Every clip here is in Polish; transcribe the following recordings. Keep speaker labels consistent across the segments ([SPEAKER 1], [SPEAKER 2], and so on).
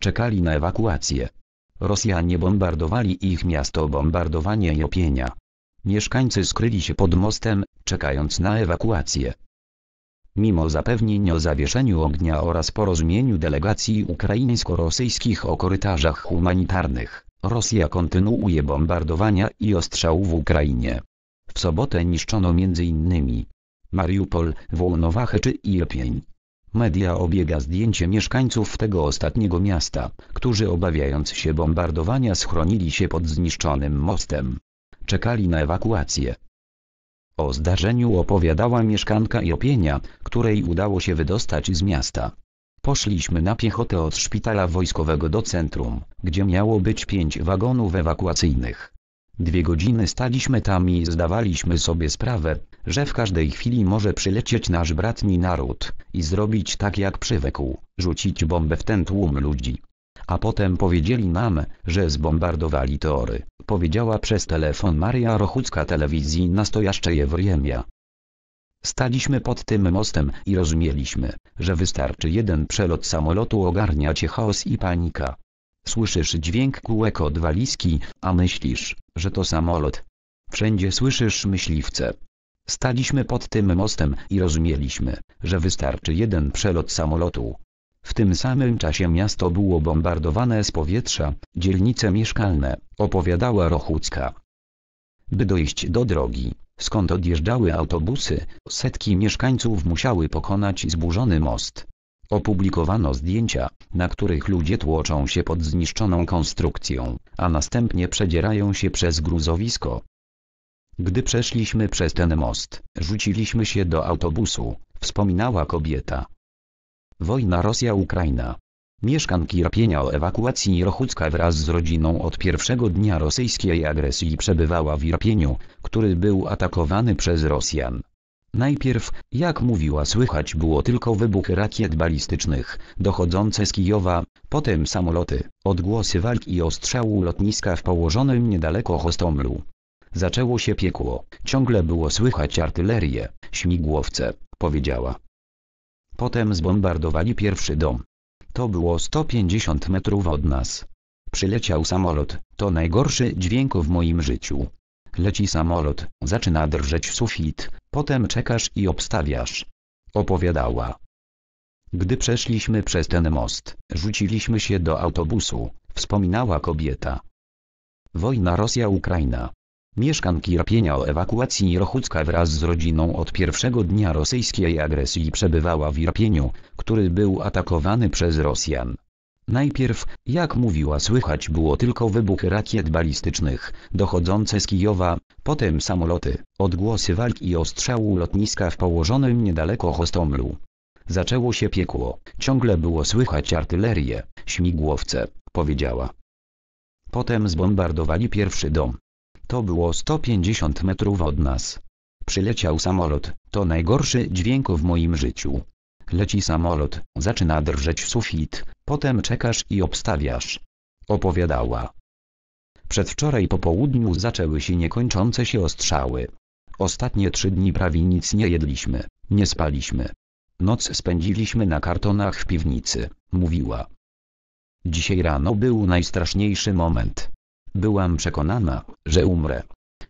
[SPEAKER 1] Czekali na ewakuację. Rosjanie bombardowali ich miasto bombardowanie Jopienia. Mieszkańcy skryli się pod mostem, czekając na ewakuację. Mimo zapewnień o zawieszeniu ognia oraz porozumieniu delegacji ukraińsko-rosyjskich o korytarzach humanitarnych, Rosja kontynuuje bombardowania i ostrzał w Ukrainie. W sobotę niszczono m.in. Mariupol, Wołnowachy czy Jopień. Media obiega zdjęcie mieszkańców tego ostatniego miasta, którzy obawiając się bombardowania schronili się pod zniszczonym mostem. Czekali na ewakuację. O zdarzeniu opowiadała mieszkanka Jopienia, której udało się wydostać z miasta. Poszliśmy na piechotę od szpitala wojskowego do centrum, gdzie miało być pięć wagonów ewakuacyjnych. Dwie godziny staliśmy tam i zdawaliśmy sobie sprawę, że w każdej chwili może przylecieć nasz bratni naród i zrobić tak jak przywykł, rzucić bombę w ten tłum ludzi. A potem powiedzieli nam, że zbombardowali Teory, powiedziała przez telefon Maria Rochucka telewizji Nastojaszczeje Wriemia. Staliśmy pod tym mostem i rozumieliśmy, że wystarczy jeden przelot samolotu ogarnia cię chaos i panika. Słyszysz dźwięk kółek od walizki, a myślisz, że to samolot. Wszędzie słyszysz myśliwce, Staliśmy pod tym mostem i rozumieliśmy, że wystarczy jeden przelot samolotu. W tym samym czasie miasto było bombardowane z powietrza, dzielnice mieszkalne, opowiadała Rochucka. By dojść do drogi, skąd odjeżdżały autobusy, setki mieszkańców musiały pokonać zburzony most. Opublikowano zdjęcia, na których ludzie tłoczą się pod zniszczoną konstrukcją, a następnie przedzierają się przez gruzowisko, gdy przeszliśmy przez ten most, rzuciliśmy się do autobusu, wspominała kobieta. Wojna Rosja-Ukraina. Mieszkanki Rapienia o ewakuacji Rochucka wraz z rodziną od pierwszego dnia rosyjskiej agresji przebywała w Irpieniu, który był atakowany przez Rosjan. Najpierw, jak mówiła słychać było tylko wybuchy rakiet balistycznych, dochodzące z Kijowa, potem samoloty, odgłosy walki i ostrzału lotniska w położonym niedaleko Hostomlu, Zaczęło się piekło, ciągle było słychać artylerię, śmigłowce, powiedziała. Potem zbombardowali pierwszy dom. To było 150 metrów od nas. Przyleciał samolot, to najgorszy dźwięk w moim życiu. Leci samolot, zaczyna drżeć sufit, potem czekasz i obstawiasz. Opowiadała. Gdy przeszliśmy przez ten most, rzuciliśmy się do autobusu, wspominała kobieta. Wojna Rosja-Ukraina, Mieszkanki Rapienia o ewakuacji Rochucka wraz z rodziną od pierwszego dnia rosyjskiej agresji przebywała w Irpieniu, który był atakowany przez Rosjan. Najpierw, jak mówiła słychać było tylko wybuchy rakiet balistycznych, dochodzące z Kijowa, potem samoloty, odgłosy walk i ostrzału lotniska w położonym niedaleko Hostomlu. Zaczęło się piekło, ciągle było słychać artylerię, śmigłowce, powiedziała. Potem zbombardowali pierwszy dom, to było 150 metrów od nas. Przyleciał samolot, to najgorszy dźwięk w moim życiu. Leci samolot, zaczyna drżeć sufit, potem czekasz i obstawiasz. Opowiadała. Przedwczoraj po południu zaczęły się niekończące się ostrzały. Ostatnie trzy dni prawie nic nie jedliśmy, nie spaliśmy. Noc spędziliśmy na kartonach w piwnicy, mówiła. Dzisiaj rano był najstraszniejszy moment. Byłam przekonana, że umrę.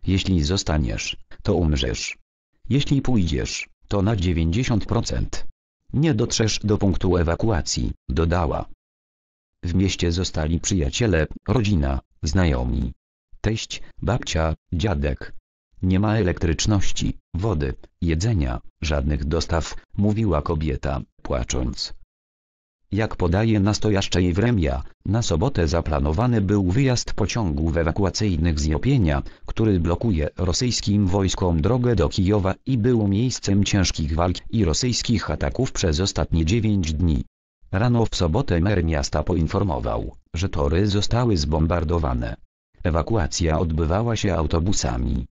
[SPEAKER 1] Jeśli zostaniesz, to umrzesz. Jeśli pójdziesz, to na 90%. Nie dotrzesz do punktu ewakuacji, dodała. W mieście zostali przyjaciele, rodzina, znajomi. Teść, babcia, dziadek. Nie ma elektryczności, wody, jedzenia, żadnych dostaw, mówiła kobieta, płacząc. Jak podaje w Jewremia, na sobotę zaplanowany był wyjazd pociągów ewakuacyjnych z Jopienia, który blokuje rosyjskim wojskom drogę do Kijowa i był miejscem ciężkich walk i rosyjskich ataków przez ostatnie 9 dni. Rano w sobotę mer miasta poinformował, że tory zostały zbombardowane. Ewakuacja odbywała się autobusami.